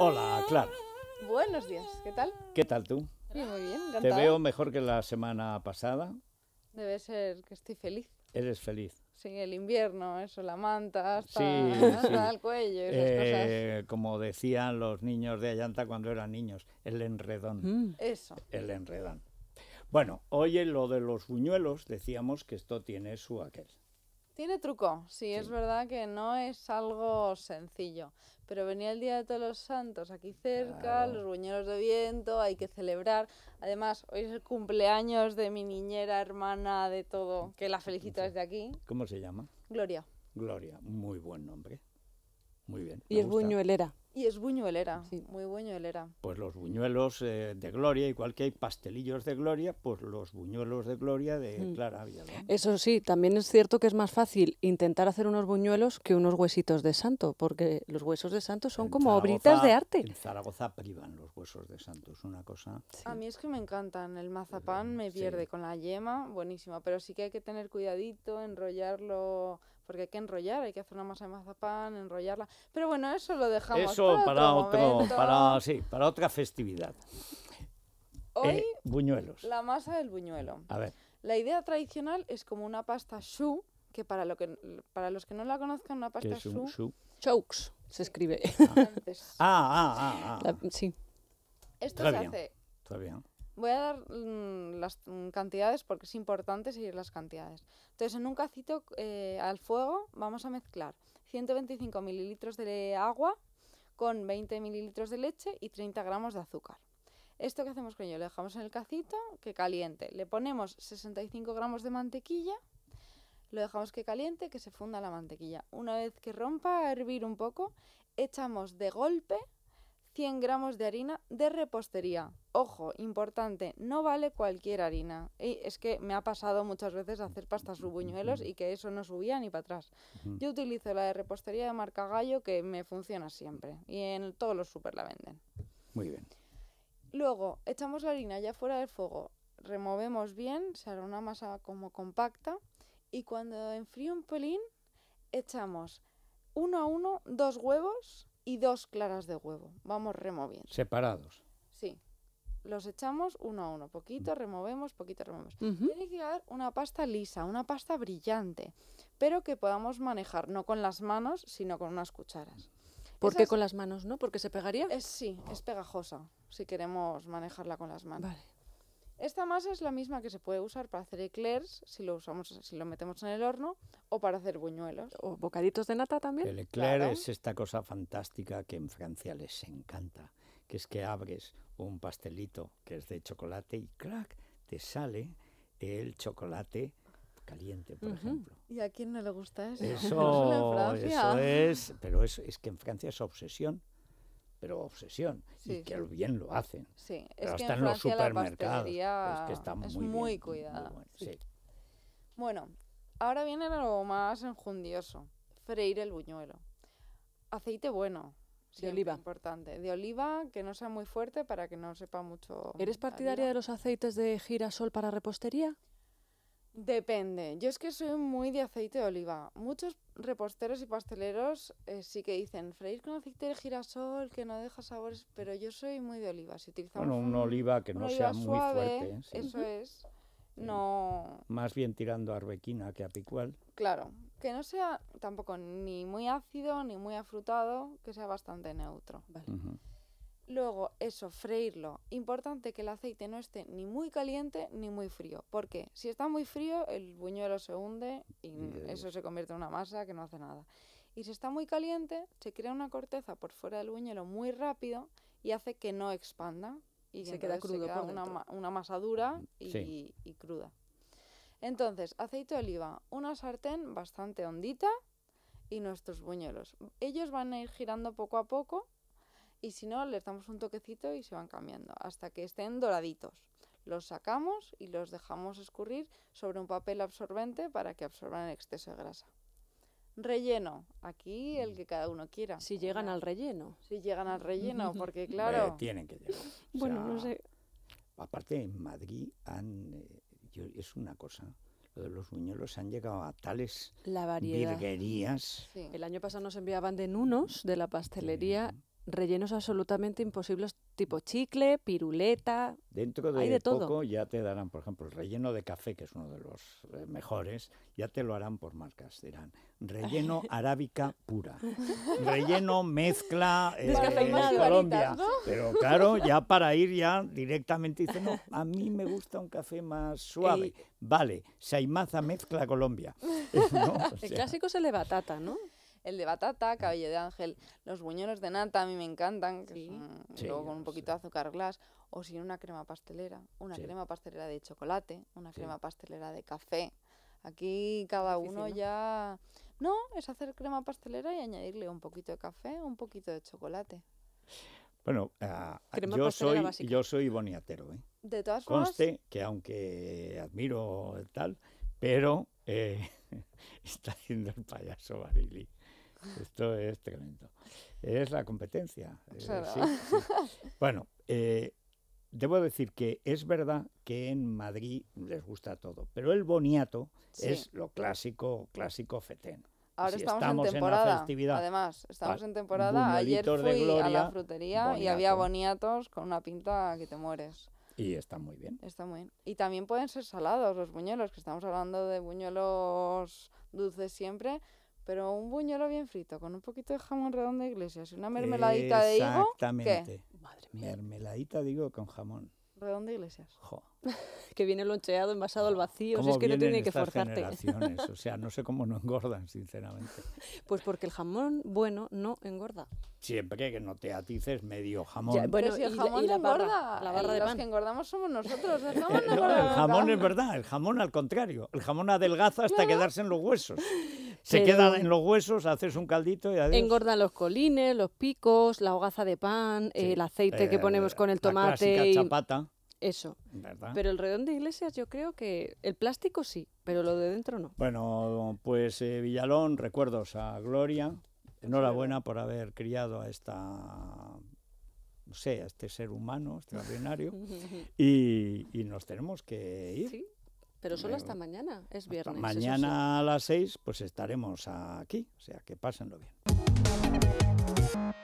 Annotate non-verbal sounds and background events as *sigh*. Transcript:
Hola, claro. Buenos días, ¿qué tal? ¿Qué tal tú? muy bien, encantada. Te veo mejor que la semana pasada. Debe ser que estoy feliz. Eres feliz. Sin el invierno, eso, la manta hasta, *laughs* hasta el cuello eh, Como decían los niños de Allanta cuando eran niños, el enredón. Mm. Eso. El enredón. Bueno, hoy oye, lo de los buñuelos, decíamos que esto tiene su aquel. Tiene truco, sí, es verdad que no es algo sencillo, pero venía el Día de Todos los Santos aquí cerca, los buñuelos de viento, hay que celebrar. Además, hoy es el cumpleaños de mi niñera, hermana, de todo, que la felicito desde aquí. ¿Cómo se llama? Gloria. Gloria, muy buen nombre. Muy bien. Y es buñuelera. Y es buñuelera, sí. muy buñuelera. Pues los buñuelos eh, de Gloria, igual que hay pastelillos de Gloria, pues los buñuelos de Gloria de mm. Clara Villalón. Eso sí, también es cierto que es más fácil intentar hacer unos buñuelos que unos huesitos de santo, porque los huesos de santo son como obritas de arte. En Zaragoza privan los huesos de santo, es una cosa... A mí es que me encantan, el mazapán me pierde con la yema, buenísima, pero sí que hay que tener cuidadito, enrollarlo porque hay que enrollar, hay que hacer una masa de mazapán, enrollarla. Pero bueno, eso lo dejamos para, otro, para sí, para otra festividad. Hoy eh, buñuelos. La masa del buñuelo. A ver. La idea tradicional es como una pasta choux, que para lo que para los que no la conozcan una pasta es choux, se escribe. Ah, ah, ah, ah. sí. Esto se hace. bien. Voy a dar mm, las mm, cantidades porque es importante seguir las cantidades. Entonces, en un cacito eh, al fuego vamos a mezclar 125 mililitros de agua con 20 mililitros de leche y 30 gramos de azúcar. Esto que hacemos con ello, lo dejamos en el cacito que caliente. Le ponemos 65 gramos de mantequilla, lo dejamos que caliente, que se funda la mantequilla. Una vez que rompa a hervir un poco, echamos de golpe 100 gramos de harina de repostería. Ojo, importante, no vale cualquier harina. Y es que me ha pasado muchas veces hacer pastas buñuelos y que eso no subía ni para atrás. Yo utilizo la de repostería de marca Gallo que me funciona siempre y en todos los super la venden. Muy bien. Luego echamos la harina ya fuera del fuego, removemos bien, se hará una masa como compacta y cuando enfríe un pelín echamos uno a uno dos huevos y dos claras de huevo. Vamos removiendo. Separados. Sí. Los echamos uno a uno, poquito removemos, poquito removemos. Tiene que quedar una pasta lisa, una pasta brillante, pero que podamos manejar no con las manos, sino con unas cucharas. ¿Por qué con las manos, no? ¿Porque se pegaría? Es, eh, sí, es pegajosa, si queremos manejarla con las manos. Vale. Esta masa es la misma que se puede usar para hacer eclairs, si lo usamos, si lo metemos en el horno, o para hacer buñuelos. O bocaditos de nata también. El eclair es esta cosa fantástica que en Francia les encanta, que es que abres un pastelito que es de chocolate y crack, te sale el chocolate caliente, por ejemplo. ¿Y a quién no le gusta eso? Eso, *laughs* es, pero es que en Francia es obsesión pero obsesión. y que bien lo hacen. Sí, pero hasta en, los supermercados. es que está muy, muy bueno, bueno, ahora viene lo más enjundioso: freír el buñuelo. Aceite bueno, de oliva. Importante. De oliva, que no sea muy fuerte para que no sepa mucho. ¿Eres partidaria de los aceites de girasol para repostería? Depende. Yo es que soy muy de aceite de oliva. Muchos reposteros y pasteleros eh, sí que dicen freír con aceite de girasol, que no deja sabores, pero yo soy muy de oliva. Si utilizamos bueno, una un, oliva que no sea muy fuerte. ¿eh? Eso es. No. Más bien tirando a arbequina que a Claro, que no sea tampoco ni muy ácido ni muy afrutado, que sea bastante neutro. Luego eso, freírlo. Importante que el aceite no esté ni muy caliente ni muy frío. Porque si está muy frío, el buñuelo se hunde y eso se convierte en una masa que no hace nada. Y si está muy caliente, se crea una corteza por fuera del buñuelo muy rápido y hace que no expanda. Y se queda crudo. Se queda una, masa dura y, y cruda. Entonces, aceite de oliva, una sartén bastante hondita y nuestros buñuelos. Ellos van a ir girando poco a poco y si no, les damos un toquecito y se van cambiando hasta que estén doraditos. Los sacamos y los dejamos escurrir sobre un papel absorbente para que absorban el exceso de grasa. Relleno, aquí el que cada uno quiera. Si llegan al relleno. Si llegan al relleno, *laughs* porque claro. tienen que llegar. bueno, no sé. Aparte, en Madrid eh, es una cosa de los buñuelos han llegado a tales La El año pasado nos enviaban de Nunos, de la pastelería, rellenos absolutamente imposibles, tipo chicle, piruleta. Dentro de, poco ya te darán, por ejemplo, el relleno de café, que es uno de los eh, mejores, ya te lo harán por marcas. Dirán relleno *laughs* arábica pura, relleno mezcla *laughs* eh, Colombia. Pero claro, ya para ir ya directamente dicen, no, a mí me gusta un café más suave. Vale, Saimaza mezcla Colombia. *laughs* el clásico se le batata, ¿no? el de batata, ah. cabello de ángel, los buñuelos de nata, a mí me encantan, luego con un poquito de azúcar glass, o si una crema pastelera, una crema pastelera de chocolate, una crema pastelera de café. Aquí cada uno ya... No, es hacer crema pastelera y añadirle un poquito de café, un poquito de chocolate. Bueno, ah, yo, soy, yo soy boniatero. ¿eh? De todas formas. Conste que aunque admiro el tal, pero eh, *laughs* está haciendo el payaso Barili. Esto es tremendo. Es la competencia. Eh, bueno, eh, debo decir que es verdad que en Madrid les gusta todo, pero el boniato es lo clásico, clásico fetén. Ahora estamos, en temporada. Además, estamos en temporada. Ayer fui a la frutería y había boniatos con una pinta que te mueres. Y está muy bien. Está muy bien. Y también pueden ser salados los buñuelos, que estamos hablando de buñuelos dulces siempre, pero un buñuelo bien frito con un poquito de jamón redondo de iglesias y una mermeladita de higo. Exactamente. Mermeladita digo con jamón. Redondo de iglesias. *laughs* que viene loncheado, envasado al vacío. es que no tiene que forzarte. *laughs* o sea, no sé cómo no engordan, sinceramente. *laughs* pues porque el jamón bueno no engorda. Siempre que no te atices medio jamón. Pero si el jamón y engorda. Barra, la barra de los que engordamos somos nosotros. El jamón, es verdad. El jamón, al contrario. El jamón adelgaza hasta quedarse en los huesos. Se queda en los huesos, haces un caldito y adiós. Engordan los colines, los picos, la hogaza de pan, el aceite que eh, ponemos con el tomate. La chapata. Eso. Pero el redón de iglesias yo creo que el plástico sí, pero lo de dentro no. Bueno, pues eh, Villalón, recuerdos a Gloria. Pues Enhorabuena por haber criado a esta, no sé, a este ser humano extraordinario. *laughs* y, y nos tenemos que ir. Pero solo hasta mañana, es viernes. Mañana a las seis, pues estaremos aquí, o sea que pásenlo bien.